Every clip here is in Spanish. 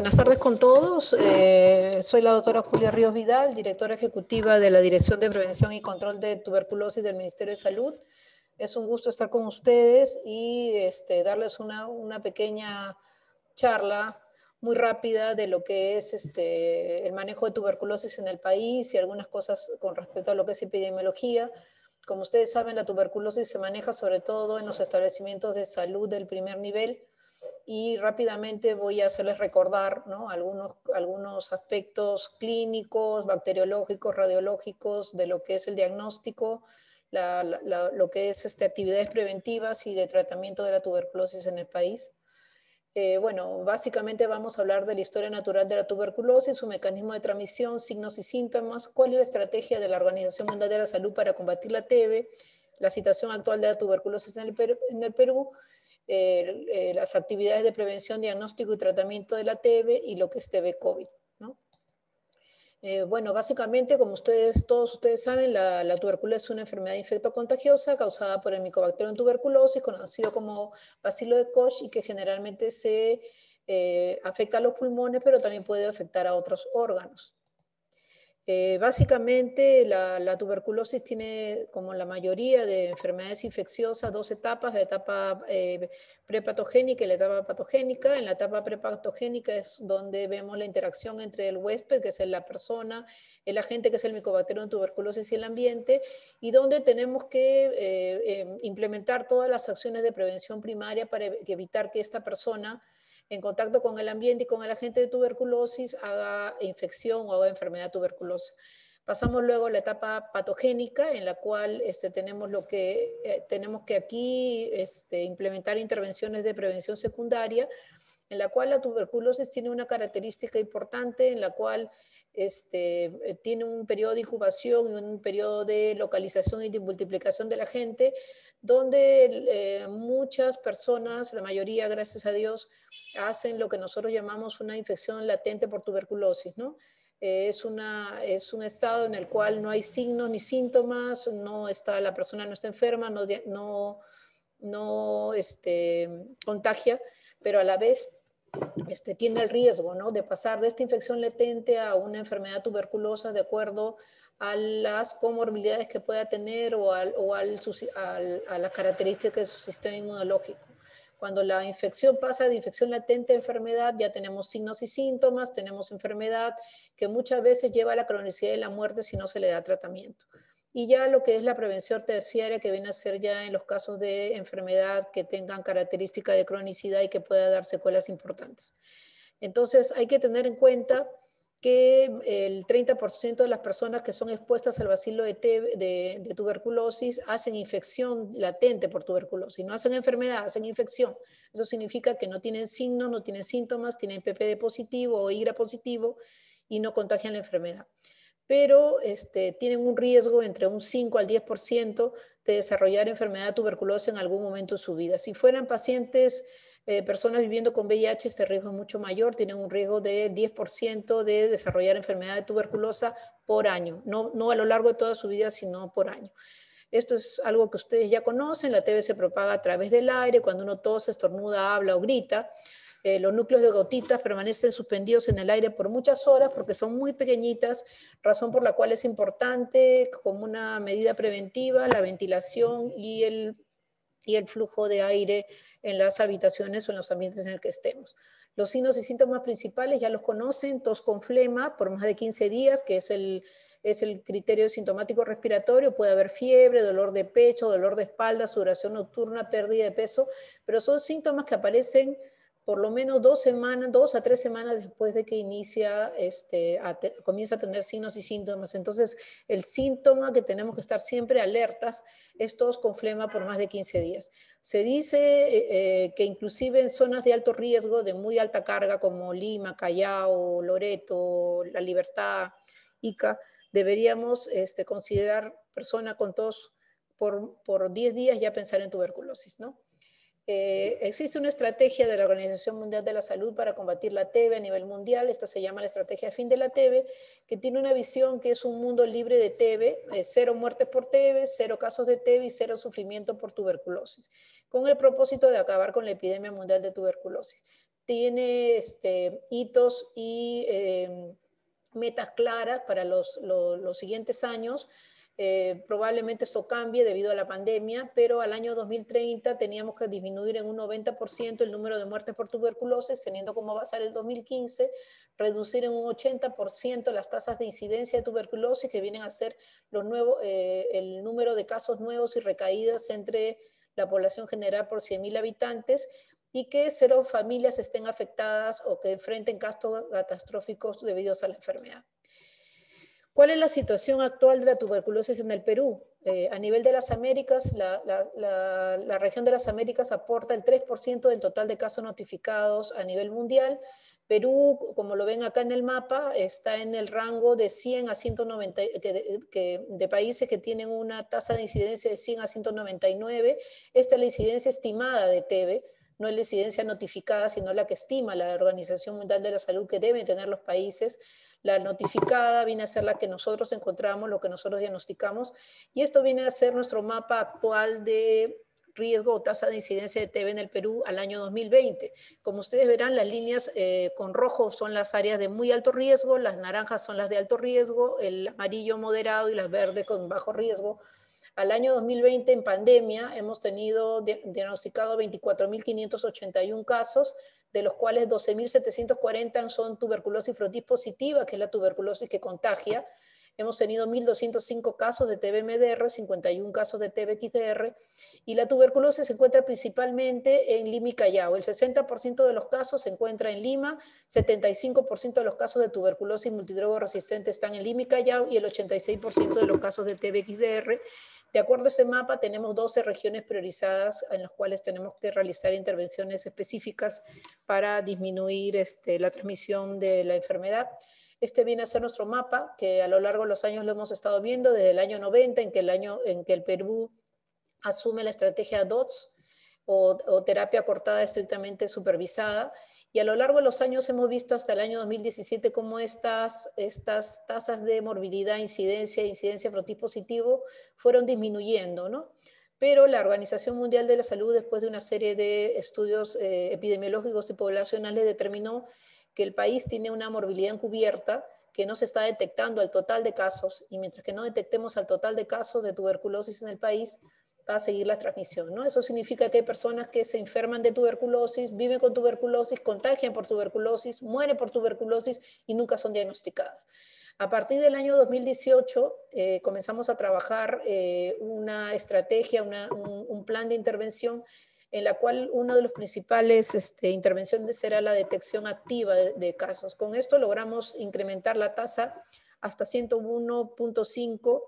buenas tardes con todos. Eh, soy la doctora Julia Ríos Vidal, directora ejecutiva de la Dirección de Prevención y Control de Tuberculosis del Ministerio de Salud. Es un gusto estar con ustedes y este, darles una, pequeña charla muy rápida de lo que es este, el manejo de tuberculosis en el país y algunas cosas con respecto a lo que es epidemiología. Como ustedes saben, la tuberculosis se maneja sobre todo en los establecimientos de salud del primer nivel y rápidamente voy a hacerles recordar algunos, algunos aspectos clínicos, bacteriológicos, radiológicos de lo que es el diagnóstico, lo que es este, actividades preventivas y de tratamiento de la tuberculosis en el país. Eh, bueno, básicamente vamos a hablar de la historia natural de la tuberculosis, su mecanismo de transmisión, signos y síntomas, cuál es la estrategia de la Organización Mundial de la Salud para combatir la TB, la situación actual de la tuberculosis en el Perú eh, las actividades de prevención, diagnóstico y tratamiento de la TB y lo que es TB COVID. Eh, bueno, básicamente, como ustedes, todos ustedes saben, la, tuberculosis es una enfermedad infectocontagiosa causada por el micobacterium tuberculosis, conocido como bacilo de Koch, y que generalmente se eh, afecta a los pulmones, pero también puede afectar a otros órganos. Eh, básicamente la, tuberculosis tiene, como la mayoría de enfermedades infecciosas, dos etapas, la etapa eh, prepatogénica y la etapa patogénica. En la etapa prepatogénica es donde vemos la interacción entre el huésped, que es la persona, el agente, que es el micobacterio en tuberculosis y el ambiente, y donde tenemos que eh, em, implementar todas las acciones de prevención primaria para evitar que esta persona en contacto con el ambiente y con el agente de tuberculosis haga infección o haga enfermedad tuberculosa. Pasamos luego a la etapa patogénica, en la cual este, tenemos, lo que, eh, tenemos que aquí este, implementar intervenciones de prevención secundaria, en la cual la tuberculosis tiene una característica importante, en la cual este, eh, tiene un periodo de incubación y un periodo de localización y de multiplicación de la gente, donde eh, muchas personas, la mayoría, gracias a Dios, hacen lo que nosotros llamamos una infección latente por tuberculosis, ¿no? Eh, es, un estado en el cual no hay signos ni síntomas, no está, la persona no está enferma, no, no, este, contagia, pero a la vez este, tiene el riesgo de pasar de esta infección latente a una enfermedad tuberculosa de acuerdo a las comorbilidades que pueda tener o, a las características de su sistema inmunológico. Cuando la infección pasa de infección latente a enfermedad, ya tenemos signos y síntomas, tenemos enfermedad que muchas veces lleva a la cronicidad de la muerte si no se le da tratamiento. Y ya lo que es la prevención terciaria, que viene a ser ya en los casos de enfermedad que tengan característica de cronicidad y que pueda dar secuelas importantes. Entonces hay que tener en cuenta que el 30% de las personas que son expuestas al bacilo de, tuberculosis hacen infección latente por tuberculosis. No hacen enfermedad, hacen infección. Eso significa que no tienen signos, no tienen síntomas, tienen PPD positivo o IGRA positivo y no contagian la enfermedad. Pero este, tienen un riesgo entre un 5 al 10% de desarrollar enfermedad tuberculosis en algún momento de su vida. Si fueran pacientes eh, personas viviendo con VIH, este riesgo es mucho mayor, tienen un riesgo de 10% de desarrollar enfermedad de tuberculosa por año, no, no a lo largo de toda su vida, sino por año. Esto es algo que ustedes ya conocen, la TB se propaga a través del aire, cuando uno tose, estornuda, habla o grita. Eh, los núcleos de gotitas permanecen suspendidos en el aire por muchas horas porque son muy pequeñitas, razón por la cual es importante como una medida preventiva la ventilación y el y el flujo de aire en las habitaciones o en los ambientes en el que estemos. Los signos y síntomas principales ya los conocen, tos con flema por más de 15 días, que es el, es el criterio sintomático respiratorio, puede haber fiebre, dolor de pecho, dolor de espalda, sudoración nocturna, pérdida de peso, pero son síntomas que aparecen por lo menos dos semanas, dos a tres semanas después de que inicia, este, comienza a tener signos y síntomas. Entonces, el síntoma que tenemos que estar siempre alertas es tos con flema por más de 15 días. Se dice eh, eh, que inclusive en zonas de alto riesgo, de muy alta carga, como Lima, Callao, Loreto, La Libertad, Ica, deberíamos este, considerar persona con tos por, por 10 días ya pensar en tuberculosis, ¿no? Eh, existe una estrategia de la Organización Mundial de la Salud para combatir la TB a nivel mundial. Esta se llama la estrategia fin de la TB, que tiene una visión que es un mundo libre de TB, cero muertes por TB, cero casos de TB y cero sufrimiento por tuberculosis, con el propósito de acabar con la epidemia mundial de tuberculosis. Tiene este, hitos y eh, metas claras para los siguientes años eh, probablemente eso cambie debido a la pandemia, pero al año 2030 teníamos que disminuir en un 90% el número de muertes por tuberculosis, teniendo como base el 2015, reducir en un 80% las tasas de incidencia de tuberculosis, que vienen a ser los nuevos, eh, el número de casos nuevos y recaídas entre la población general por 100.000 habitantes y que cero familias estén afectadas o que enfrenten gastos catastróficos debido a la enfermedad. ¿Cuál es la situación actual de la tuberculosis en el Perú? Eh, a nivel de las Américas, la, región de las Américas aporta el 3% del total de casos notificados a nivel mundial, Perú, como lo ven acá en el mapa, está en el rango de 100 a 190 de, países que tienen una tasa de incidencia de 100 a 199. Esta es la incidencia estimada de TB, no es la incidencia notificada, sino la que estima la Organización Mundial de la Salud que deben tener los países. La notificada viene a ser la que nosotros encontramos, lo que nosotros diagnosticamos, y esto viene a ser nuestro mapa actual de riesgo o tasa de incidencia de TB en el Perú al año 2020. Como ustedes verán, las líneas eh, con rojo son las áreas de muy alto riesgo, las naranjas son las de alto riesgo, el amarillo moderado y las verdes con bajo riesgo al año 2020, en pandemia, hemos tenido diagnosticado 24.581 casos, de los cuales 12.740 son tuberculosis frotis positiva, que es la tuberculosis que contagia. Hemos tenido 1.205 casos de TBMDR, 51 casos de TBXDR, y la tuberculosis se encuentra principalmente en Lima y Callao. El 60% de los casos se encuentra en Lima, 75% de los casos de tuberculosis multidrogo resistente están en Lima y Callao, y el 86% de los casos de TBXDR de acuerdo a ese mapa, tenemos 12 regiones priorizadas en las cuales tenemos que realizar intervenciones específicas para disminuir este, la transmisión de la enfermedad. Este viene a ser nuestro mapa, que a lo largo de los años lo hemos estado viendo, desde el año 90, en que el, en que el Perú asume la estrategia DOTS, o, terapia cortada estrictamente supervisada, y a lo largo de los años hemos visto hasta el año 2017 cómo estas, estas tasas de morbilidad, incidencia, incidencia protipositivo fueron disminuyendo, ¿no? Pero la Organización Mundial de la Salud, después de una serie de estudios eh, epidemiológicos y poblacionales, determinó que el país tiene una morbilidad encubierta que no se está detectando al total de casos. Y mientras que no detectemos al total de casos de tuberculosis en el país, a seguir la transmisión. ¿no? Eso significa que hay personas que se enferman de tuberculosis, viven con tuberculosis, contagian por tuberculosis, mueren por tuberculosis y nunca son diagnosticadas. A partir del año 2018 eh, comenzamos a trabajar eh, una estrategia, un, plan de intervención en la cual una de las principales este, intervenciones será la detección activa de casos. Con esto logramos incrementar la tasa hasta 101.5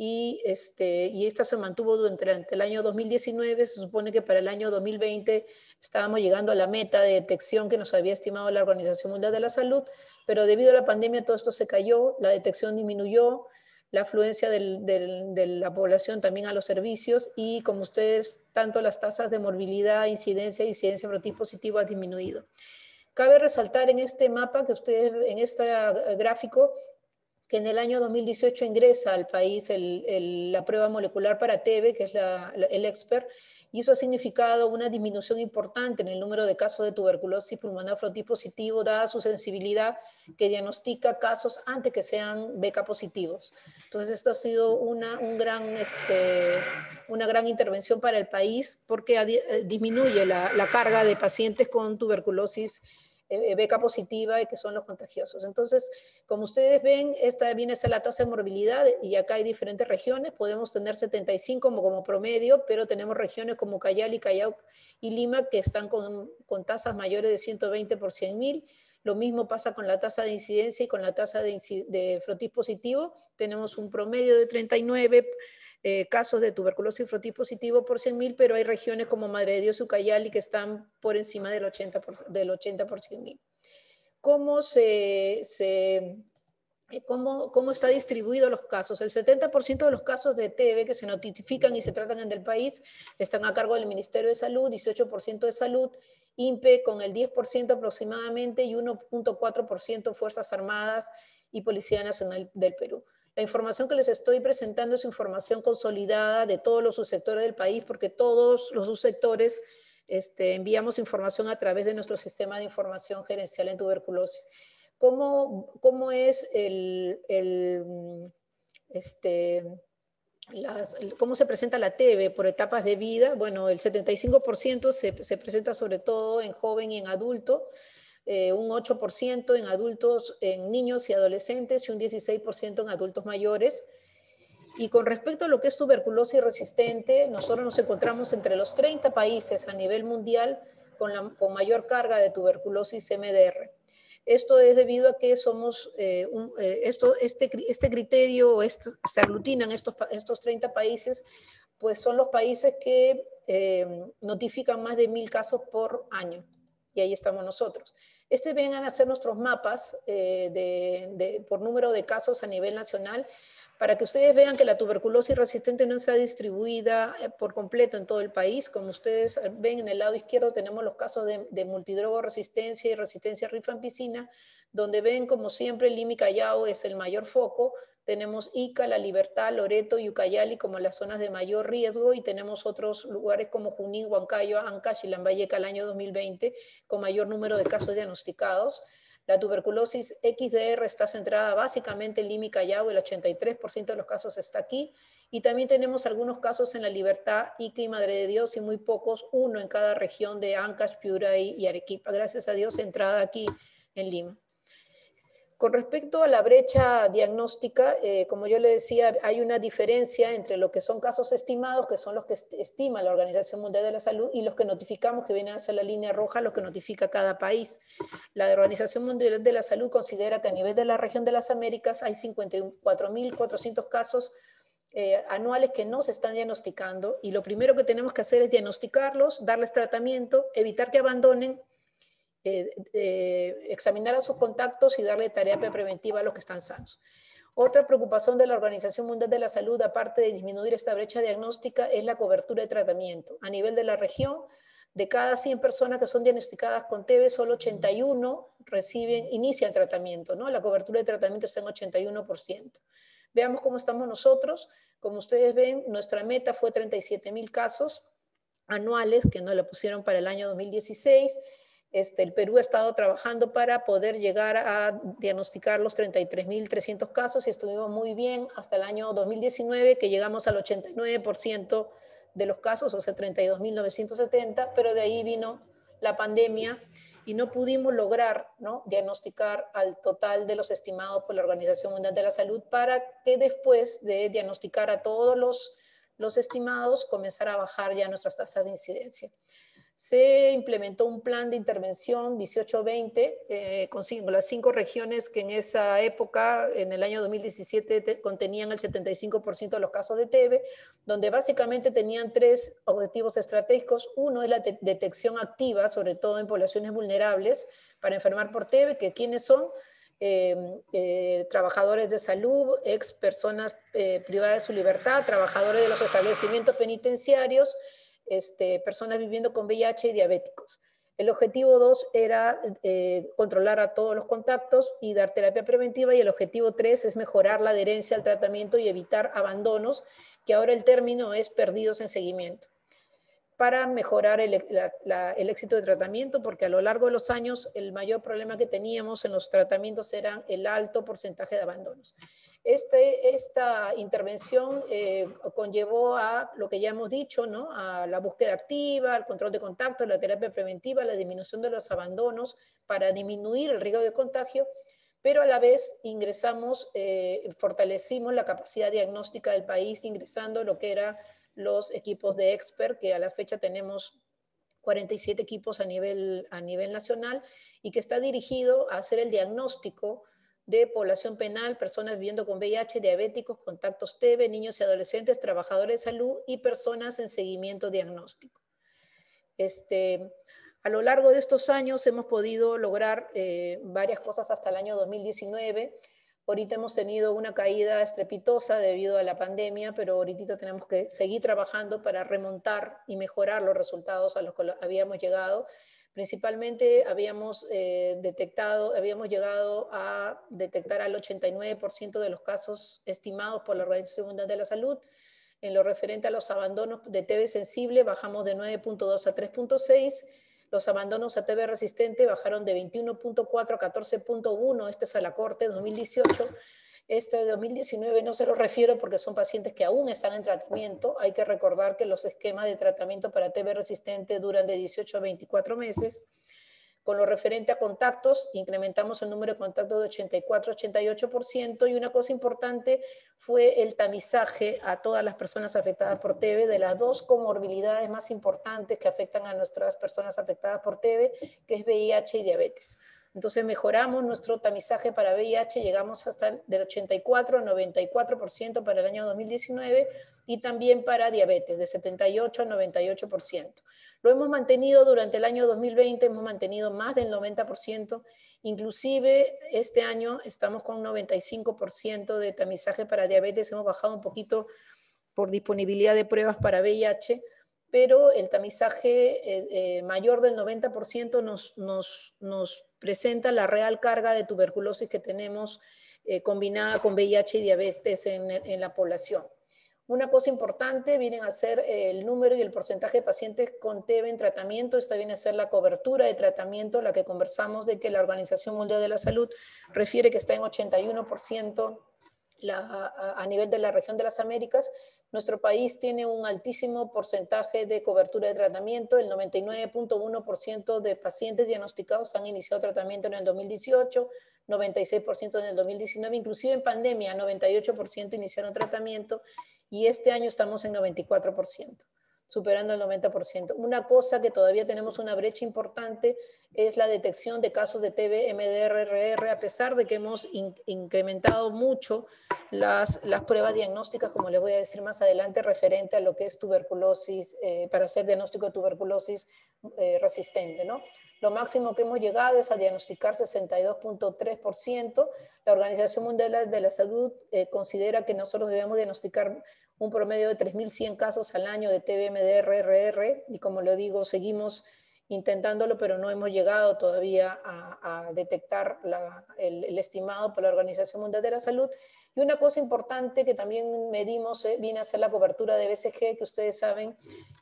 y, este, y esta se mantuvo durante el año 2019. Se supone que para el año 2020 estábamos llegando a la meta de detección que nos había estimado la Organización Mundial de la Salud, pero debido a la pandemia todo esto se cayó, la detección disminuyó, la afluencia de la población también a los servicios y, como ustedes, tanto las tasas de morbilidad, incidencia y incidencia protipositiva ha disminuido. Cabe resaltar en este mapa que ustedes, en este eh, gráfico, que en el año 2018 ingresa al país la prueba molecular para TB, que es el expert, y eso ha significado una disminución importante en el número de casos de tuberculosis pulmonar positivo, dada su sensibilidad que diagnostica casos antes que sean beca positivos. Entonces, esto ha sido una, un gran, este, una gran intervención para el país porque eh, disminuye la, la carga de pacientes con tuberculosis eh, beca positiva y que son los contagiosos. Entonces, como ustedes ven, esta viene a ser la tasa de morbilidad y acá hay diferentes regiones. Podemos tener 75 como, promedio, pero tenemos regiones como Cayali, Callao y Lima que están con, tasas mayores de 120 por 100 mil. Lo mismo pasa con la tasa de incidencia y con la tasa de, frotis positivo. Tenemos un promedio de 39 eh, casos de tuberculosis frotí positivo por 100.000, pero hay regiones como Madre de Dios, Ucayali, que están por encima del 80 por, del 80 por 100.000. ¿Cómo se, se eh, Cómo, cómo, está distribuido los casos. El 70% de los casos de TB que se notifican y se tratan en el país están a cargo del Ministerio de Salud, 18% de Salud, INPE con el 10% aproximadamente y 1.4% Fuerzas Armadas y Policía Nacional del Perú. La información que les estoy presentando es información consolidada de todos los subsectores del país, porque todos los subsectores este, enviamos información a través de nuestro sistema de información gerencial en tuberculosis. ¿Cómo, cómo es el, este, cómo se presenta la TV por etapas de vida. Bueno, el 75% se, presenta sobre todo en joven y en adulto, eh, un 8% en adultos, en niños y adolescentes y un 16% en adultos mayores. Y con respecto a lo que es tuberculosis resistente, nosotros nos encontramos entre los 30 países a nivel mundial con, la, con mayor carga de tuberculosis MDR. Esto es debido a que somos, eh, eh, esto, este, este criterio, se aglutinan estos, estos 30 países, pues son los países que notifican más de mil casos por año y ahí estamos nosotros. Este vengan a hacer nuestros mapas eh, de, por número de casos a nivel nacional para que ustedes vean que la tuberculosis resistente no está distribuida eh, por completo en todo el país. Como ustedes ven en el lado izquierdo tenemos los casos de, multidrogo resistencia y resistencia rifampicina, donde ven como siempre el Imi Callao es el mayor foco, tenemos Ica, La Libertad, Loreto y Ucayali como las zonas de mayor riesgo y tenemos otros lugares como Junín, Huancayo, Ancash y Lambayeca el año 2020 con mayor número de casos diagnosticados. La tuberculosis XDR está centrada básicamente en Lima y Callao, el 83% de los casos está aquí. Y también tenemos algunos casos en La Libertad, Ica y Madre de Dios, y muy pocos, uno en cada región de Ancash, Piura y Arequipa. Gracias a Dios, centrada aquí en Lima. Con respecto a la brecha diagnóstica, eh, como yo le decía, hay una diferencia entre lo que son casos estimados, que son los que estima la Organización Mundial de la Salud, y los que notificamos, que vienen hacia la línea roja, los que notifica cada país. La Organización Mundial de la Salud considera que a nivel de la región de las Américas hay 54.400 casos eh, anuales que no se están diagnosticando y lo primero que tenemos que hacer es diagnosticarlos, darles tratamiento, evitar que abandonen eh, eh, examinar a sus contactos y darle tarea preventiva a los que están sanos. Otra preocupación de la Organización Mundial de la Salud, aparte de disminuir esta brecha diagnóstica, es la cobertura de tratamiento. A nivel de la región, de cada 100 personas que son diagnosticadas con TB, solo 81 reciben, inician tratamiento, ¿no? La cobertura de tratamiento está en 81%. Veamos cómo estamos nosotros. Como ustedes ven, nuestra meta fue 37 mil casos anuales, que no la pusieron para el año 2016. Este, el Perú ha estado trabajando para poder llegar a diagnosticar los 33.300 casos y estuvimos muy bien hasta el año 2019, que llegamos al 89% de los casos, o sea, 32.970, pero de ahí vino la pandemia y no pudimos lograr diagnosticar al total de los estimados por la Organización Mundial de la Salud para que después de diagnosticar a todos los, los estimados comenzara a bajar ya nuestras tasas de incidencia se implementó un plan de intervención 18-20 eh, con las cinco regiones que en esa época, en el año 2017, contenían el 75% de los casos de TB, donde básicamente tenían tres objetivos estratégicos. Uno es la detección activa, sobre todo en poblaciones vulnerables para enfermar por TB, que quiénes son. Eh, eh, trabajadores de salud, ex personas privadas de su libertad, trabajadores de los establecimientos penitenciarios, este, personas viviendo con VIH y diabéticos. El objetivo 2 era eh, controlar a todos los contactos y dar terapia preventiva y el objetivo 3 es mejorar la adherencia al tratamiento y evitar abandonos, que ahora el término es perdidos en seguimiento, para mejorar el, éxito de tratamiento, porque a lo largo de los años el mayor problema que teníamos en los tratamientos era el alto porcentaje de abandonos. Este, esta intervención eh, conllevó a lo que ya hemos dicho, ¿no? a la búsqueda activa, al control de contacto, la terapia preventiva, la disminución de los abandonos para disminuir el riesgo de contagio, pero a la vez ingresamos, eh, fortalecimos la capacidad diagnóstica del país ingresando lo que eran los equipos de expert, que a la fecha tenemos 47 equipos a nivel, a nivel nacional y que está dirigido a hacer el diagnóstico de población penal, personas viviendo con VIH, diabéticos, contactos TV, niños y adolescentes, trabajadores de salud y personas en seguimiento diagnóstico. Este, a lo largo de estos años hemos podido lograr eh, varias cosas hasta el año 2019. Ahorita hemos tenido una caída estrepitosa debido a la pandemia, pero ahorita tenemos que seguir trabajando para remontar y mejorar los resultados a los que habíamos llegado Principalmente habíamos eh, detectado, habíamos llegado a detectar al 89% de los casos estimados por la Organización Mundial de la Salud. En lo referente a los abandonos de TB sensible, bajamos de 9.2 a 3.6. Los abandonos a TB resistente bajaron de 21.4 a 14.1. Este es a la corte 2018 este de 2019 no se lo refiero porque son pacientes que aún están en tratamiento. Hay que recordar que los esquemas de tratamiento para TB resistente duran de 18 a 24 meses. Con lo referente a contactos, incrementamos el número de contactos de 84-88% y una cosa importante fue el tamizaje a todas las personas afectadas por TB de las dos comorbilidades más importantes que afectan a nuestras personas afectadas por TB, que es VIH y diabetes. Entonces mejoramos nuestro tamizaje para VIH, llegamos hasta del 84 al 94% para el año 2019 y también para diabetes, de 78 al 98%. Lo hemos mantenido durante el año 2020, hemos mantenido más del 90%, inclusive este año estamos con un 95% de tamizaje para diabetes, hemos bajado un poquito por disponibilidad de pruebas para VIH, pero el tamizaje eh, eh, mayor del 90% nos, presenta la real carga de tuberculosis que tenemos eh, combinada con VIH y diabetes en, la población. Una cosa importante viene a ser el número y el porcentaje de pacientes con TB en tratamiento. Esta viene a ser la cobertura de tratamiento, la que conversamos de que la Organización Mundial de la Salud refiere que está en 81% a, nivel de la región de las Américas, nuestro país tiene un altísimo porcentaje de cobertura de tratamiento. El 99.1% de pacientes diagnosticados han iniciado tratamiento en el 2018, 96% en el 2019, inclusive en pandemia, 98% iniciaron tratamiento y este año estamos en 94% superando el 90%. Una cosa que todavía tenemos una brecha importante es la detección de casos de TB, MDR, RR, a pesar de que hemos incrementado mucho las, pruebas diagnósticas, como les voy a decir más adelante, referente a lo que es tuberculosis, eh, para hacer diagnóstico de tuberculosis eh, resistente, ¿no? Lo máximo que hemos llegado es a diagnosticar 62.3%. La Organización Mundial de la Salud eh, considera que nosotros debemos diagnosticar un promedio de 3.100 casos al año de TBMDRRR y como lo digo, seguimos intentándolo, pero no hemos llegado todavía a, detectar el, estimado por la Organización Mundial de la Salud. Y una cosa importante que también medimos eh, viene a ser la cobertura de BCG, que ustedes saben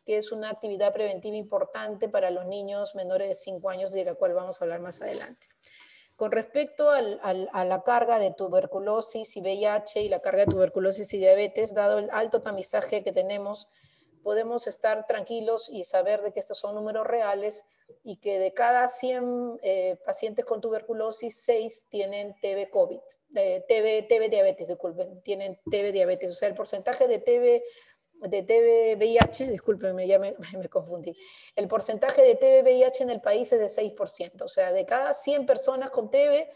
que es una actividad preventiva importante para los niños menores de 5 años, de la cual vamos a hablar más adelante. Con respecto a la carga de tuberculosis y VIH y la carga de tuberculosis y diabetes, dado el alto tamizaje que tenemos, podemos estar tranquilos y saber de que estos son números reales y que de cada 100 eh, pacientes con tuberculosis, 6 tienen TB COVID, eh, TB, diabetes, tienen TB diabetes. O sea, el porcentaje de TB de TBVIH, discúlpenme, me, confundí, el porcentaje de TBVIH en el país es de 6%, o sea, de cada 100 personas con TB,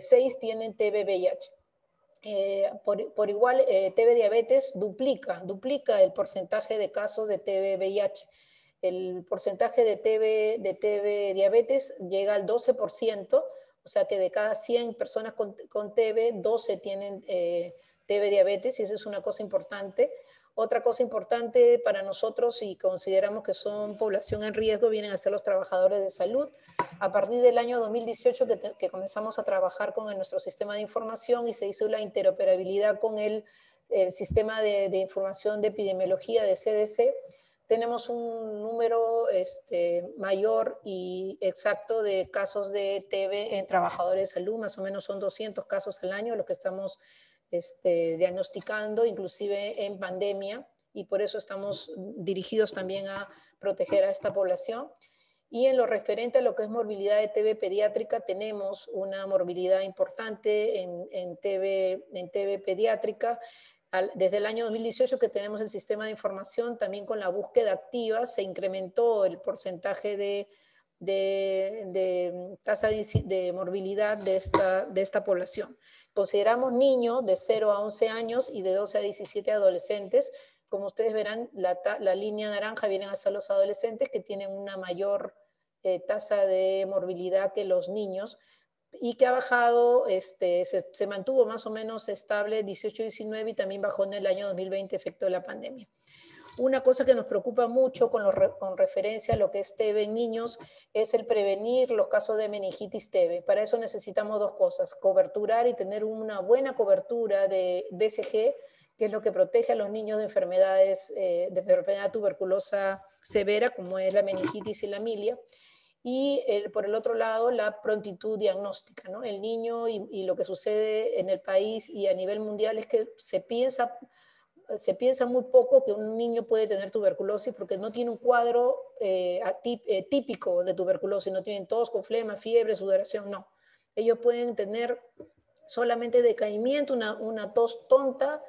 6 eh, tienen TBVIH. Eh, por, igual, eh, TB diabetes duplica, duplica el porcentaje de casos de TBVIH. El porcentaje de TB, de diabetes llega al 12%, o sea que de cada 100 personas con, TB, 12 tienen TB diabetes y eso es una cosa importante. Otra cosa importante para nosotros, y consideramos que son población en riesgo, vienen a ser los trabajadores de salud. A partir del año 2018 que, comenzamos a trabajar con nuestro sistema de información y se hizo la interoperabilidad con el, el sistema de, información de epidemiología de CDC, tenemos un número este, mayor y exacto de casos de TB en trabajadores de salud, más o menos son 200 casos al año los que estamos este, diagnosticando, inclusive en pandemia, y por eso estamos dirigidos también a proteger a esta población. Y en lo referente a lo que es morbilidad de TB pediátrica, tenemos una morbilidad importante en, en TV, pediátrica. desde el año 2018 que tenemos el sistema de información, también con la búsqueda activa se incrementó el porcentaje de, tasa de, morbilidad de esta población. Consideramos niños de 0 a 11 años y de 12 a 17 adolescentes. Como ustedes verán, la, la línea naranja vienen ser los adolescentes que tienen una mayor eh, tasa de morbilidad que los niños y que ha bajado, este, se, mantuvo más o menos estable 18-19 y también bajó en el año 2020 efecto de la pandemia. Una cosa que nos preocupa mucho con, referencia a lo que es TB en niños es el prevenir los casos de meningitis TB. Para eso necesitamos dos cosas, coberturar y tener una buena cobertura de BCG, que es lo que protege a los niños de enfermedades, eh, de enfermedad tuberculosa severa, como es la meningitis y la milia y eh, por el otro lado la prontitud diagnóstica. ¿no? El niño y, lo que sucede en el país y a nivel mundial es que se piensa se piensa muy poco que un niño puede tener tuberculosis porque no tiene un cuadro eh, eh, típico de tuberculosis, no tienen tos con flema, fiebre, sudoración, no. Ellos pueden tener solamente decaimiento, una, tos tonta,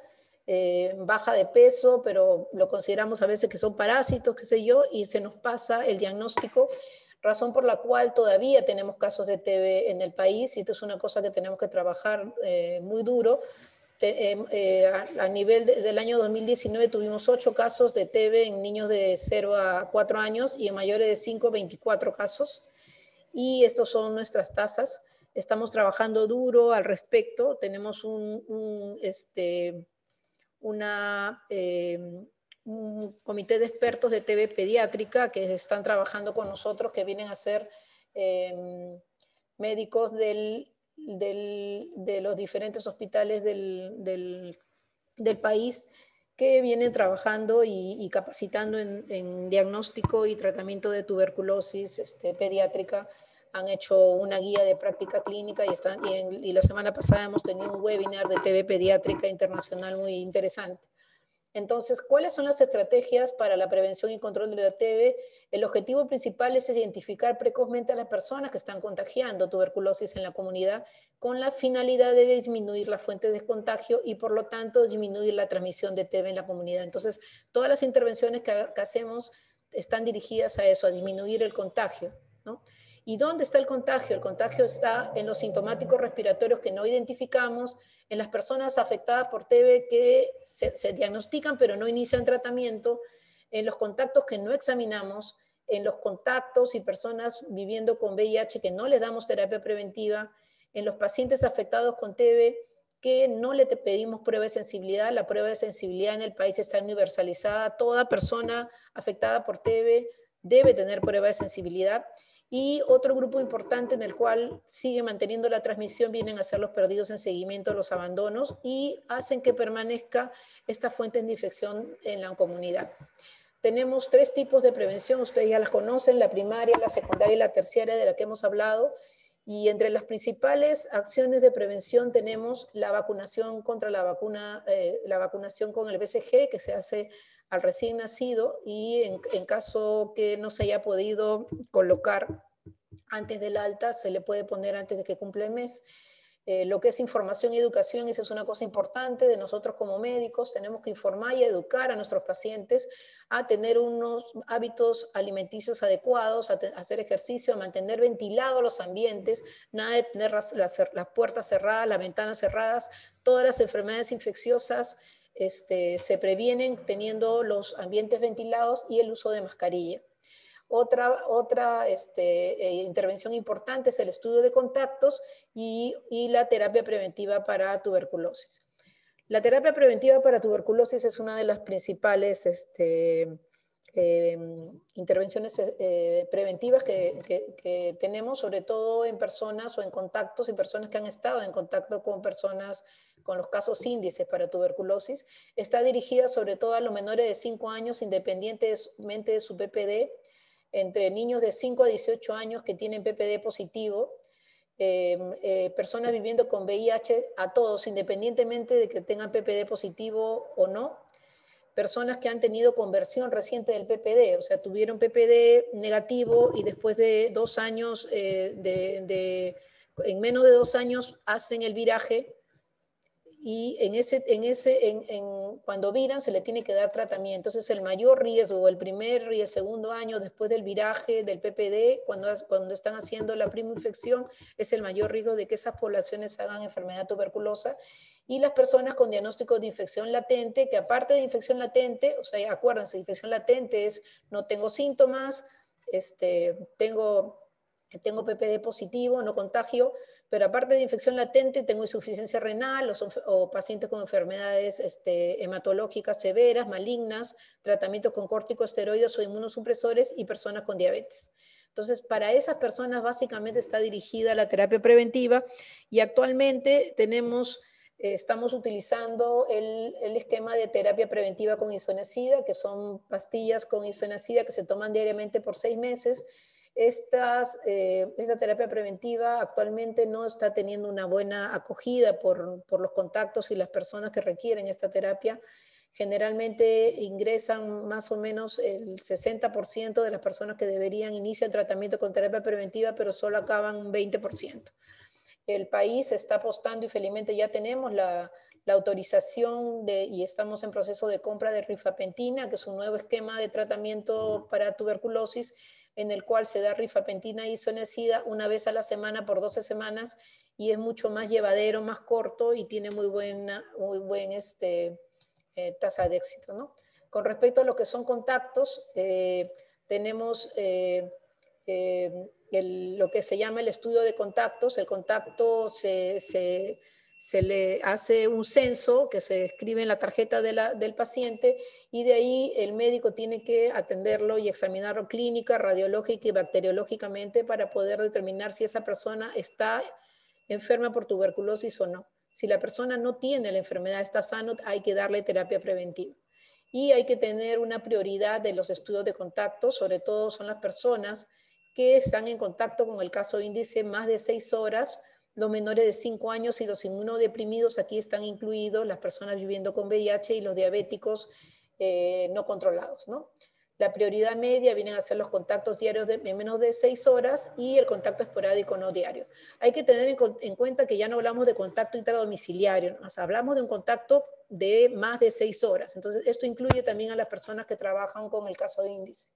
eh, baja de peso, pero lo consideramos a veces que son parásitos, qué sé yo, y se nos pasa el diagnóstico, razón por la cual todavía tenemos casos de TB en el país, y esto es una cosa que tenemos que trabajar muy duro, Em, eh, a, nivel del año 2019 tuvimos 8 casos de TB en niños de 0 a 4 años y en mayores de 5, 24 casos. Y estas son nuestras tasas. Estamos trabajando duro al respecto. Tenemos un, este, una, em, un comité de expertos de TB pediátrica que están trabajando con nosotros, que vienen a ser em, médicos del de los diferentes hospitales del, país que vienen trabajando y, capacitando en, diagnóstico y tratamiento de tuberculosis este, pediátrica. Han hecho una guía de práctica clínica y, están, y la semana pasada hemos tenido un webinar de TV Pediátrica Internacional muy interesante. Entonces, ¿cuáles son las estrategias para la prevención y control de la TB? El objetivo principal es identificar precozmente a las personas que están contagiando tuberculosis en la comunidad con la finalidad de disminuir la fuente de contagio y por lo tanto disminuir la transmisión de TB en la comunidad. Entonces, todas las intervenciones que, que hacemos están dirigidas a eso, a disminuir el contagio. ¿no? ¿Y dónde está el contagio? El contagio está en los sintomáticos respiratorios que no identificamos, en las personas afectadas por TB que se, diagnostican pero no inician tratamiento, en los contactos que no examinamos, en los contactos y personas viviendo con VIH que no les damos terapia preventiva, en los pacientes afectados con TB que no le pedimos prueba de sensibilidad. La prueba de sensibilidad en el país está universalizada. Toda persona afectada por TB debe tener prueba de sensibilidad. Y otro grupo importante en el cual sigue manteniendo la transmisión vienen a ser los perdidos en seguimiento, los abandonos y hacen que permanezca esta fuente de infección en la comunidad. Tenemos tres tipos de prevención, ustedes ya las conocen, la primaria, la secundaria y la terciaria de la que hemos hablado. Y entre las principales acciones de prevención tenemos la vacunación contra la vacuna, eh, la vacunación con el BCG que se hace al recién nacido y en, caso que no se haya podido colocar antes del alta, se le puede poner antes de que cumpla el mes. Eh, lo que es información y educación, esa es una cosa importante de nosotros como médicos, tenemos que informar y educar a nuestros pacientes a tener unos hábitos alimenticios adecuados, a, hacer ejercicio, a mantener ventilados los ambientes, nada de tener las puertas cerradas, las ventanas cerradas, todas las enfermedades infecciosas este, se previenen teniendo los ambientes ventilados y el uso de mascarilla. Otra, otra este, eh, intervención importante es el estudio de contactos y, la terapia preventiva para tuberculosis. La terapia preventiva para tuberculosis es una de las principales este, em, intervenciones eh, preventivas que, que, tenemos, sobre todo en personas o en contactos y personas que han estado en contacto con personas con los casos índices para tuberculosis, está dirigida sobre todo a los menores de 5 años, independientemente de su PPD, entre niños de 5 a 18 años que tienen PPD positivo, em, eh, personas viviendo con VIH, a todos, independientemente de que tengan PPD positivo o no, personas que han tenido conversión reciente del PPD, o sea, tuvieron PPD negativo y después de dos años, eh, en menos de dos años, hacen el viraje y en ese, en ese, en, cuando viran se le tiene que dar tratamiento. Entonces el mayor riesgo, el primer y el segundo año después del viraje del PPD, cuando, cuando están haciendo la prima infección, es el mayor riesgo de que esas poblaciones hagan enfermedad tuberculosa. Y las personas con diagnóstico de infección latente, que aparte de infección latente, o sea, acuérdense, infección latente es no tengo síntomas, este, tengo tengo PPD positivo, no contagio, pero aparte de infección latente, tengo insuficiencia renal o, pacientes con enfermedades este, hematológicas severas, malignas, tratamientos con corticosteroides o inmunosupresores y personas con diabetes. Entonces, para esas personas básicamente está dirigida la terapia preventiva y actualmente tenemos, eh, estamos utilizando el, esquema de terapia preventiva con isonacida, que son pastillas con isonacida que se toman diariamente por seis meses eh, esta terapia preventiva actualmente no está teniendo una buena acogida por, los contactos y las personas que requieren esta terapia generalmente ingresan más o menos el 60% de las personas que deberían iniciar tratamiento con terapia preventiva, pero solo acaban un 20%. El país está apostando y felizmente ya tenemos la, la autorización de, y estamos en proceso de compra de rifapentina, que es un nuevo esquema de tratamiento para tuberculosis en el cual se da rifapentina y isoniazida una vez a la semana por 12 semanas y es mucho más llevadero, más corto y tiene muy buena muy buen este, eh, tasa de éxito. ¿no? Con respecto a lo que son contactos, eh, tenemos eh, lo que se llama el estudio de contactos. El contacto se se le hace un censo que se escribe en la tarjeta del paciente y de ahí el médico tiene que atenderlo y examinarlo clínica, radiológica y bacteriológicamente para poder determinar si esa persona está enferma por tuberculosis o no. Si la persona no tiene la enfermedad, está sano, hay que darle terapia preventiva. Y hay que tener una prioridad de los estudios de contacto, sobre todo son las personas que están en contacto con el caso índice más de seis horas los menores de 5 años y los inmunodeprimidos, aquí están incluidos las personas viviendo con VIH y los diabéticos eh, no controlados. ¿no? La prioridad media vienen a ser los contactos diarios de menos de 6 horas y el contacto esporádico no diario. Hay que tener en, cuenta que ya no hablamos de contacto intradomiciliario, hablamos de un contacto de más de 6 horas. Entonces, esto incluye también a las personas que trabajan con el caso de índice.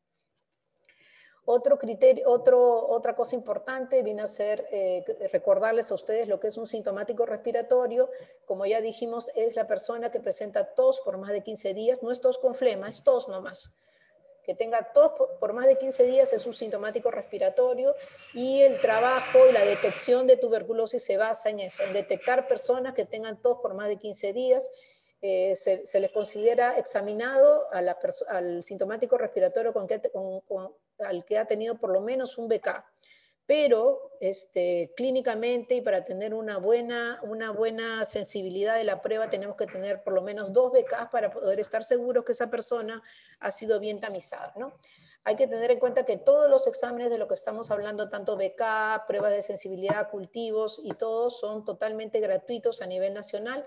Otro criterio, otro, otra cosa importante viene a ser eh, recordarles a ustedes lo que es un sintomático respiratorio. Como ya dijimos, es la persona que presenta tos por más de 15 días. No es tos con flema, es tos nomás. Que tenga tos por más de 15 días es un sintomático respiratorio y el trabajo y la detección de tuberculosis se basa en eso, en detectar personas que tengan tos por más de 15 días eh, se, les considera examinado al sintomático respiratorio con, con, con, al que ha tenido por lo menos un BK. Pero este, clínicamente y para tener una buena, sensibilidad de la prueba tenemos que tener por lo menos dos becas para poder estar seguros que esa persona ha sido bien tamizada. Hay que tener en cuenta que todos los exámenes de lo que estamos hablando, tanto BK, pruebas de sensibilidad, cultivos y todos son totalmente gratuitos a nivel nacional.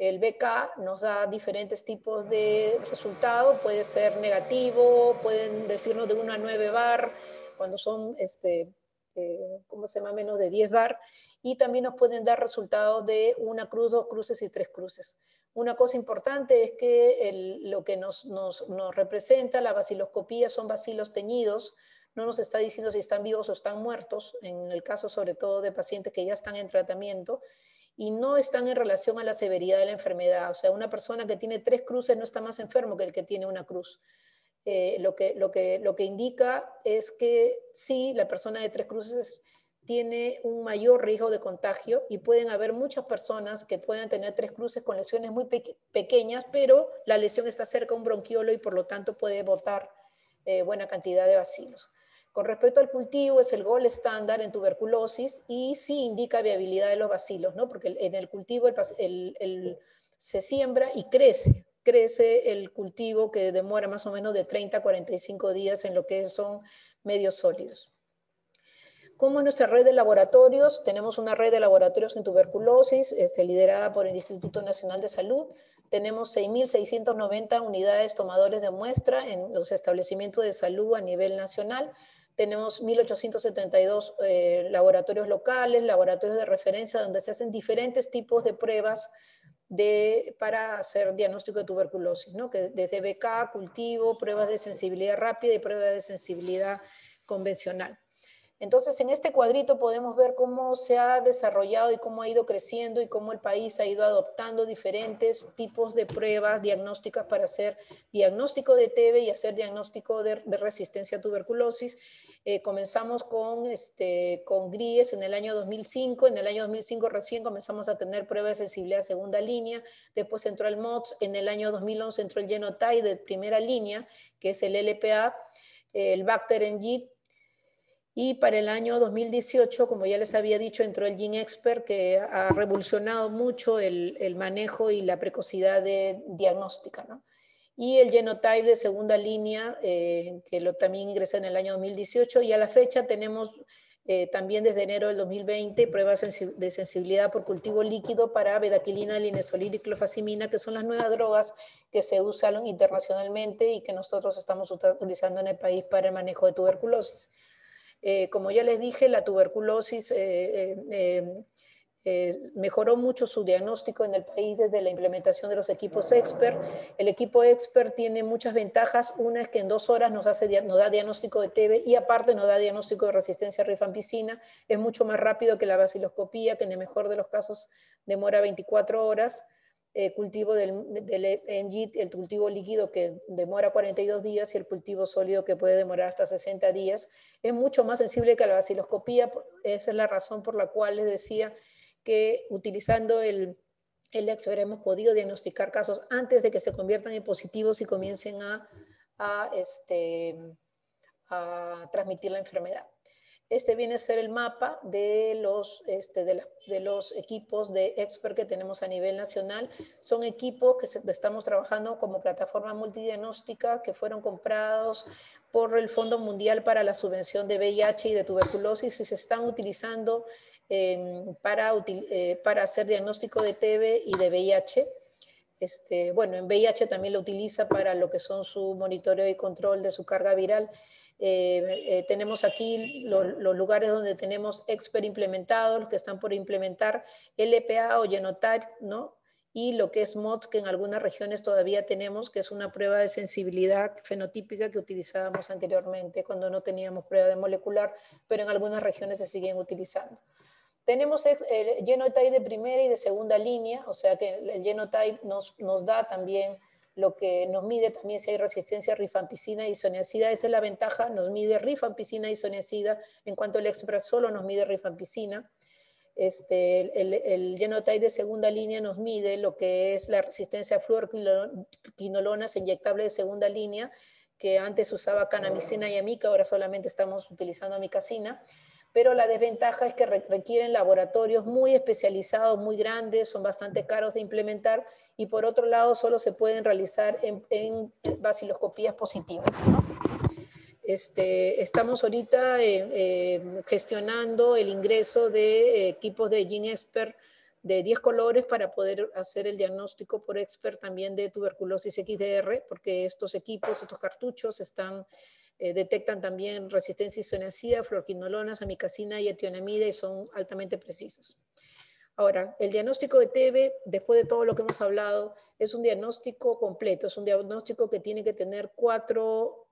El BK nos da diferentes tipos de resultado, puede ser negativo, pueden decirnos de 1 a 9 bar, cuando son, este, eh, ¿cómo se llama?, menos de 10 bar, y también nos pueden dar resultados de una cruz, dos cruces y tres cruces. Una cosa importante es que lo que nos, representa la vaciloscopía son vacilos teñidos, no nos está diciendo si están vivos o están muertos, en el caso sobre todo de pacientes que ya están en tratamiento, y no están en relación a la severidad de la enfermedad. O sea, una persona que tiene tres cruces no está más enfermo que el que tiene una cruz. Eh, lo, que, indica es que sí, la persona de tres cruces tiene un mayor riesgo de contagio y pueden haber muchas personas que puedan tener tres cruces con lesiones muy pequeñas, pero la lesión está cerca a un bronquiolo y por lo tanto puede botar eh, buena cantidad de vacilos. Con respecto al cultivo, es el gol estándar en tuberculosis y sí indica viabilidad de los bacilos, ¿no? porque en el cultivo se siembra y crece, crece el cultivo que demora más o menos de 30 a 45 días en lo que son medios sólidos. Como nuestra red de laboratorios, tenemos una red de laboratorios en tuberculosis este, liderada por el Instituto Nacional de Salud. Tenemos 6.690 unidades tomadores de muestra en los establecimientos de salud a nivel nacional. Tenemos 1.872 eh, laboratorios locales, laboratorios de referencia, donde se hacen diferentes tipos de pruebas para hacer diagnóstico de tuberculosis, ¿no? que desde BK, cultivo, pruebas de sensibilidad rápida y pruebas de sensibilidad convencional. Entonces, en este cuadrito podemos ver cómo se ha desarrollado y cómo ha ido creciendo y cómo el país ha ido adoptando diferentes tipos de pruebas diagnósticas para hacer diagnóstico de TB y hacer diagnóstico de, resistencia a tuberculosis. Eh, comenzamos con, este, con GRIES en el año 2005. En el año 2005 recién comenzamos a tener pruebas de sensibilidad segunda línea. Después entró el MOTS. En el año 2011 entró el Genotype de primera línea, que es el LPA. El Bacter y para el año 2018, como ya les había dicho, entró el GeneXpert, que ha revolucionado mucho el, manejo y la precocidad de diagnóstica. Y el Genotype de segunda línea, eh, que lo, también ingresé en el año 2018. Y a la fecha tenemos eh, también desde enero del 2020 pruebas de sensibilidad por cultivo líquido para bedaquilina, linesolil y clofacimina, que son las nuevas drogas que se usan internacionalmente y que nosotros estamos utilizando en el país para el manejo de tuberculosis. Eh, como ya les dije, la tuberculosis eh, eh, mejoró mucho su diagnóstico en el país desde la implementación de los equipos expert. El equipo expert tiene muchas ventajas. Una es que en dos horas nos, hace, da diagnóstico de TB y aparte nos da diagnóstico de resistencia a rifampicina. Es mucho más rápido que la vaciloscopía, que en el mejor de los casos demora 24 horas. Eh, cultivo del, del el cultivo líquido que demora 42 días y el cultivo sólido que puede demorar hasta 60 días, es mucho más sensible que la baciloscopía. Esa es la razón por la cual les decía que utilizando el, el hemos podido diagnosticar casos antes de que se conviertan en positivos y comiencen a, a este, transmitir la enfermedad. Este viene a ser el mapa de los, este, de, los equipos de expert que tenemos a nivel nacional. Son equipos que estamos trabajando como plataforma multidiagnóstica que fueron comprados por el Fondo Mundial para la Subvención de VIH y de Tuberculosis y se están utilizando em, para, eh, para hacer diagnóstico de TB y de VIH. Este, bueno, en VIH también lo utiliza para lo que son su monitoreo y control de su carga viral. Eh, eh, tenemos aquí los lugares donde tenemos expert implementados, los que están por implementar, LPA o Genotype, ¿no? Y lo que es MODS, que en algunas regiones todavía tenemos, que es una prueba de sensibilidad fenotípica que utilizábamos anteriormente cuando no teníamos prueba de molecular, pero en algunas regiones se siguen utilizando. Tenemos el genotype de primera y de segunda línea, o sea que el genotype nos da también lo que nos mide también si hay resistencia a rifampicina y isoniazida. Esa es la ventaja, nos mide rifampicina y isoniazida. En cuanto al Express solo nos mide rifampicina. Este, el, el, de segunda línea nos mide lo que es la resistencia a fluoroquinolonas e inyectables de segunda línea, que antes usaba canamicina y amica, ahora solamente estamos utilizando amicacina pero la desventaja es que requieren laboratorios muy especializados, muy grandes, son bastante caros de implementar y por otro lado solo se pueden realizar en, en positivas. Este, estamos ahorita eh, eh, gestionando el ingreso de eh, equipos de GeneXpert de 10 colores para poder hacer el diagnóstico por expert también de tuberculosis XDR, porque estos equipos, estos cartuchos están eh, detectan también resistencia a isoniazida, florquinolonas, amicacina y etionamida y son altamente precisos. Ahora, el diagnóstico de TB, después de todo lo que hemos hablado, es un diagnóstico completo, es un diagnóstico que tiene que tener cuatro,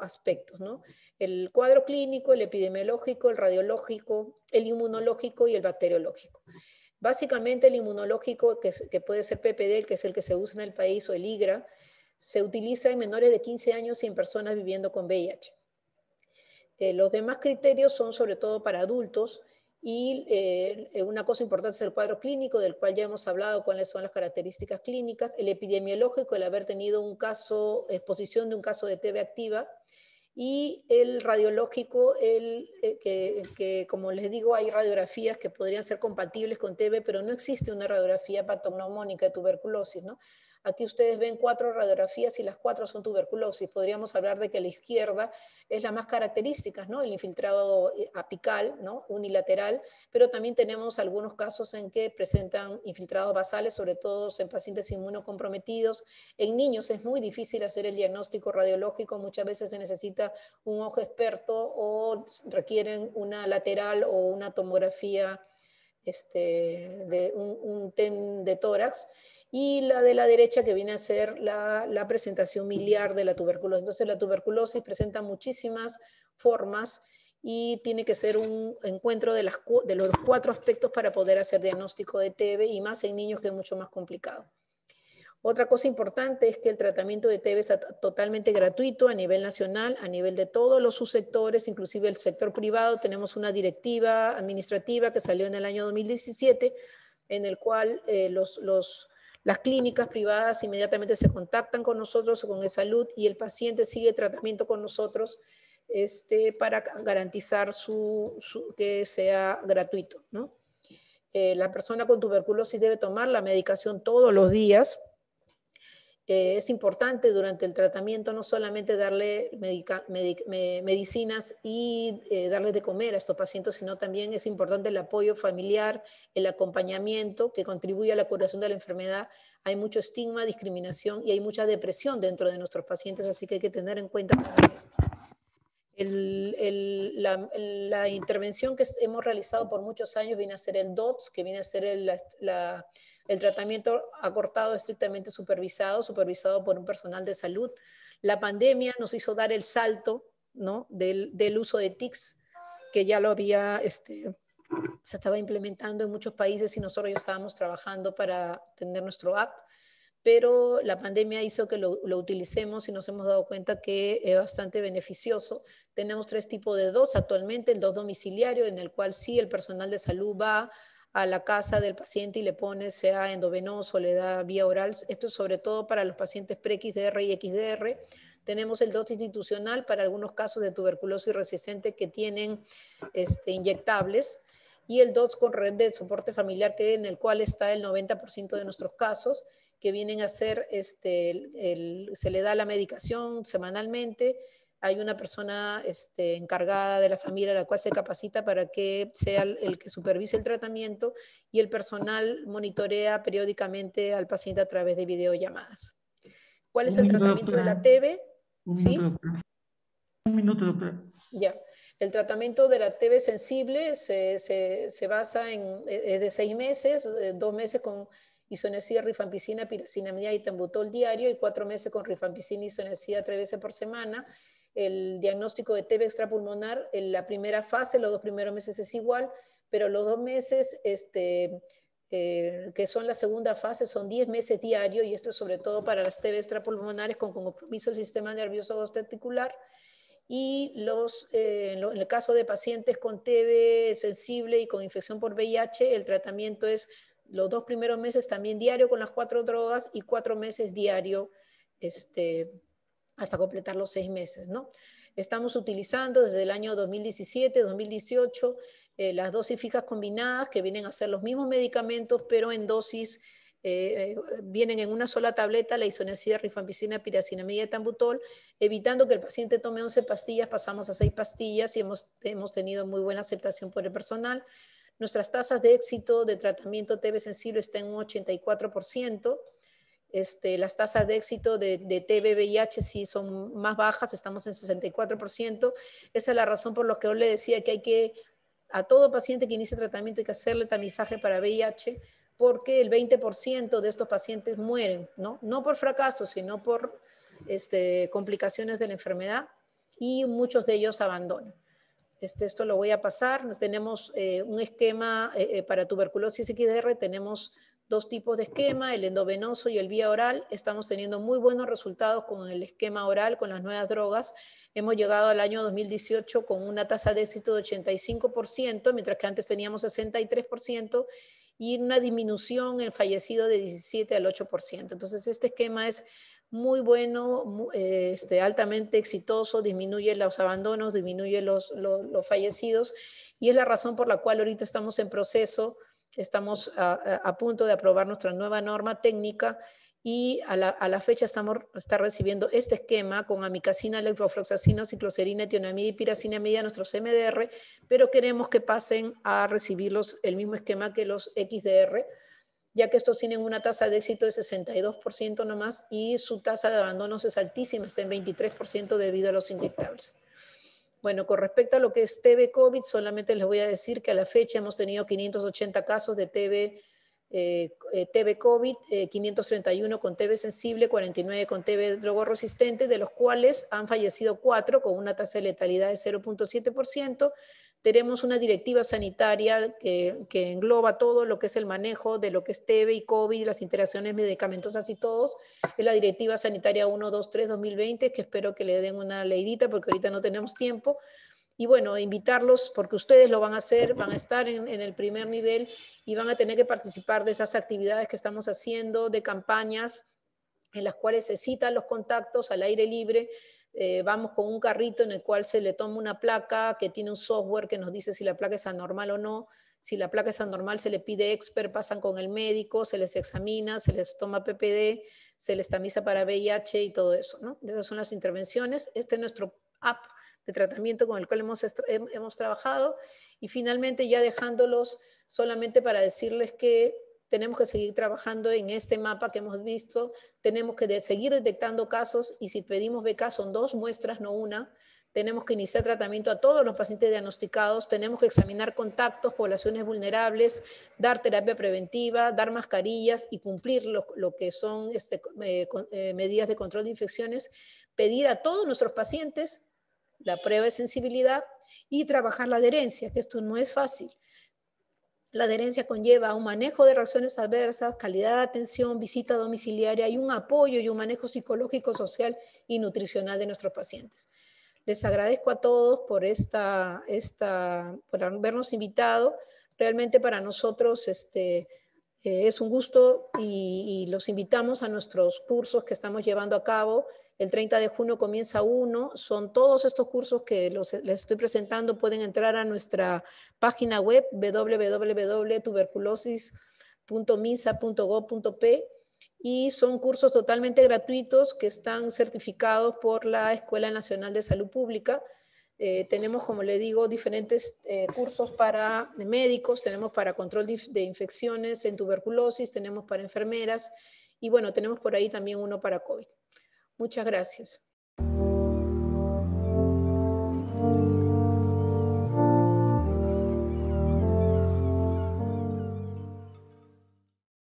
aspectos, ¿no? El cuadro clínico, el epidemiológico, el radiológico, el inmunológico y el bacteriológico. Básicamente el inmunológico, que, que puede ser PPD, que es el que se usa en el país, o el IGRA, se utiliza en menores de 15 años y en personas viviendo con VIH. Eh, los demás criterios son sobre todo para adultos y eh, eh, una cosa importante es el cuadro clínico, del cual ya hemos hablado cuáles son las características clínicas, el epidemiológico, el haber tenido un caso, exposición de un caso de TB activa, y el radiológico, que, como les digo, hay radiografías que podrían ser compatibles con TB, pero no existe una radiografía patognomónica de tuberculosis, ¿no? Aquí ustedes ven cuatro radiografías y las cuatro son tuberculosis. Podríamos hablar de que la izquierda es la más característica, ¿no? El infiltrado eh, apical, ¿no? Unilateral, pero también tenemos algunos casos en que presentan infiltrados basales, sobre todo en pacientes inmunocomprometidos. En niños es muy difícil hacer el diagnóstico radiológico, muchas veces se necesita un ojo experto o requieren una lateral o una tomografía este, de un, un de tórax y la de la derecha que viene a ser la, la presentación miliar de la tuberculosis. Entonces la tuberculosis presenta muchísimas formas y tiene que ser un encuentro de, las, de los cuatro aspectos para poder hacer diagnóstico de TB y más en niños que es mucho más complicado. Otra cosa importante es que el tratamiento de TB es totalmente gratuito a nivel nacional, a nivel de todos los subsectores, inclusive el sector privado. Tenemos una directiva administrativa que salió en el año 2017 en el cual eh, los, los las clínicas privadas inmediatamente se contactan con nosotros o con el salud y el paciente sigue tratamiento con nosotros este, para garantizar que sea gratuito. Eh, la persona con tuberculosis debe tomar la medicación todos los días es importante durante el tratamiento no solamente darle medicinas y eh, darle darles de comer a estos pacientes, sino también es importante el apoyo familiar, el acompañamiento que contribuye a la curación de la enfermedad. Hay mucho estigma, discriminación y hay mucha depresión dentro de nuestros pacientes, así que hay que tener en cuenta todo esto. la, intervención que hemos realizado por muchos años viene a ser el DOTS, que viene a ser la el tratamiento acortado estrictamente supervisado, supervisado por un personal de salud. La pandemia nos hizo dar el salto ¿no? del, uso de TICs, que ya lo había, este, se estaba implementando en muchos países y nosotros ya estábamos trabajando para tener nuestro app, pero la pandemia hizo que lo, lo utilicemos y nos hemos dado cuenta que es bastante beneficioso. Tenemos tres tipos de dos actualmente, el dos domiciliario, en el cual sí el personal de salud va a la casa del paciente y le pone, sea endovenoso, le da vía oral. Esto es sobre todo para los pacientes pre-XDR y XDR. Tenemos el DOS institucional para algunos casos de tuberculosis resistente que tienen este, inyectables y el DOTS con red de soporte familiar, que en el cual está el 90% de nuestros casos, que vienen a ser, este, se le da la medicación semanalmente hay una persona este, encargada de la familia, la cual se capacita para que sea el, que supervise el tratamiento y el personal monitorea periódicamente al paciente a través de videollamadas. ¿Cuál es el tratamiento de la TV? Un minuto, Un minuto, Ya. El tratamiento de la TV sensible se, se, basa en e, es de seis meses, eh, dos meses con isonesía rifampicina, piracinamida y tambutol diario y cuatro meses con rifampicina y tres veces por semana el diagnóstico de TB extrapulmonar, en la primera fase, los dos primeros meses es igual, pero los dos meses, este, eh, que son la segunda fase, son 10 meses diario y esto es sobre todo para las TB extrapulmonares con, compromiso del sistema nervioso osteticular. Y los, eh, en, el caso de pacientes con TB sensible y con infección por VIH, el tratamiento es los dos primeros meses también diario con las cuatro drogas y cuatro meses diario este, hasta completar los seis meses. ¿no? Estamos utilizando desde el año 2017, 2018, eh, las dosis fijas combinadas, que vienen a ser los mismos medicamentos, pero en dosis, eh, eh, vienen en una sola tableta, la isoniazida, rifampicina, piracinamida y tambutol, evitando que el paciente tome 11 pastillas, pasamos a 6 pastillas y hemos, tenido muy buena aceptación por el personal. Nuestras tasas de éxito de tratamiento TB sensible están en un 84%. Este, las tasas de éxito de, TB, VIH sí son más bajas, estamos en 64%. Esa es la razón por la que yo le decía que hay que, a todo paciente que inicie tratamiento, hay que hacerle tamizaje para VIH, porque el 20% de estos pacientes mueren, ¿no? por fracaso, sino por este, complicaciones de la enfermedad y muchos de ellos abandonan. Este, esto lo voy a pasar. Tenemos eh, un esquema eh, eh, para tuberculosis XDR, tenemos dos tipos de esquema, el endovenoso y el vía oral. Estamos teniendo muy buenos resultados con el esquema oral, con las nuevas drogas. Hemos llegado al año 2018 con una tasa de éxito de 85%, mientras que antes teníamos 63% y una disminución en fallecido de 17 al 8%. Entonces, este esquema es muy bueno, eh, este, altamente exitoso, disminuye los abandonos, disminuye los, los, los fallecidos y es la razón por la cual ahorita estamos en proceso Estamos a, punto de aprobar nuestra nueva norma técnica y a la, fecha estamos recibiendo este esquema con amicacina, leufofloxacino, cicloserina, etionamida y piracinamida, nuestros MDR, pero queremos que pasen a recibirlos el mismo esquema que los XDR, ya que estos tienen una tasa de éxito de 62% nomás y su tasa de abandonos es altísima, está en 23% debido a los inyectables. Bueno, con respecto a lo que es TB COVID, solamente les voy a decir que a la fecha hemos tenido 580 casos de TB, eh, eh, TB COVID, 531 eh, con TB sensible, 49 con TB drogoresistente, de los cuales han fallecido cuatro, con una tasa de letalidad de 0.7%, tenemos una directiva sanitaria que, engloba todo lo que es el manejo de lo que es TB y COVID, las interacciones medicamentosas y todos. Es la directiva sanitaria 123-2020, que espero que le den una leidita porque ahorita no tenemos tiempo. Y bueno, invitarlos porque ustedes lo van a hacer, van a estar en, en el primer nivel y van a tener que participar de estas actividades que estamos haciendo, de campañas en las cuales se citan los contactos al aire libre eh, vamos con un carrito en el cual se le toma una placa que tiene un software que nos dice si la placa es anormal o no. Si la placa es anormal, se le pide expert, pasan con el médico, se les examina, se les toma PPD, se les tamiza para VIH y todo eso. Esas son las intervenciones. Este es nuestro app de tratamiento con el cual hemos trabajado. Y finalmente, ya dejándolos solamente para decirles que tenemos que seguir trabajando en este mapa que hemos visto, tenemos que seguir detectando casos y si pedimos becas son dos muestras, no una. Tenemos que iniciar tratamiento a todos los pacientes diagnosticados, tenemos que examinar contactos, poblaciones vulnerables, dar terapia preventiva, dar mascarillas y cumplir lo, que son este, eh, eh, medidas de control de infecciones, pedir a todos nuestros pacientes la prueba de sensibilidad y trabajar la adherencia, que esto no es fácil. La adherencia conlleva un manejo de reacciones adversas, calidad de atención, visita domiciliaria y un apoyo y un manejo psicológico, social y nutricional de nuestros pacientes. Les agradezco a todos por, esta, esta, por habernos invitado. Realmente para nosotros este, eh, es un gusto y los invitamos a nuestros cursos que estamos llevando a cabo el 30 de junio comienza uno. Son todos estos cursos que los, les estoy presentando. Pueden entrar a nuestra página web www.tuberculosis.misa.gov.p y son cursos totalmente gratuitos que están certificados por la Escuela Nacional de Salud Pública. Eh, tenemos, como le digo, diferentes eh, cursos para médicos, tenemos para control de, infecciones en tuberculosis, tenemos para enfermeras y bueno, tenemos por ahí también uno para COVID. Muchas gracias.